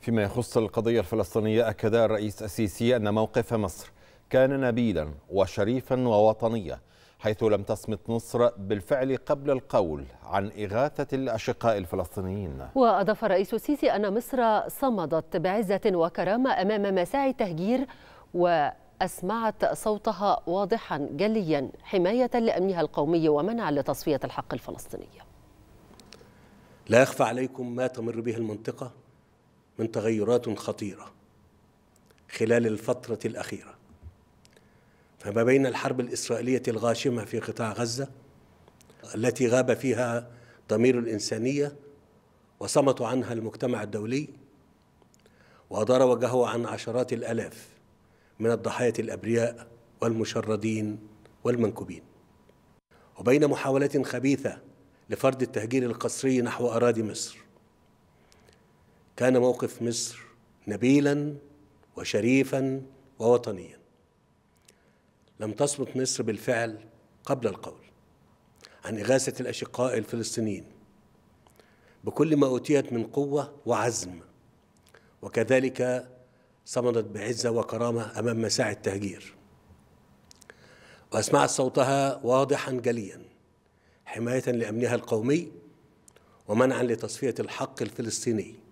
فيما يخص القضية الفلسطينية أكد الرئيس السيسي أن موقف مصر كان نبيلا وشريفا ووطنيا حيث لم تصمت مصر بالفعل قبل القول عن إغاثة الأشقاء الفلسطينيين وأضاف الرئيس السيسي أن مصر صمدت بعزة وكرامة أمام مساعي التهجير وأسمعت صوتها واضحا جليا حماية لأمنها القومي ومنعا لتصفية الحق الفلسطيني لا يخفى عليكم ما تمر به المنطقة من تغيرات خطيره خلال الفتره الاخيره فما بين الحرب الاسرائيليه الغاشمه في قطاع غزه التي غاب فيها ضمير الانسانيه وصمت عنها المجتمع الدولي وأدار وجهه عن عشرات الالاف من الضحايا الابرياء والمشردين والمنكوبين وبين محاولات خبيثه لفرض التهجير القسري نحو اراضي مصر كان موقف مصر نبيلا وشريفا ووطنيا لم تصمت مصر بالفعل قبل القول عن إغاثة الأشقاء الفلسطينيين بكل ما أوتيت من قوة وعزم وكذلك صمدت بعزة وكرامة أمام مساعي التهجير وأسمعت صوتها واضحا جليا حماية لأمنها القومي ومنعا لتصفية الحق الفلسطيني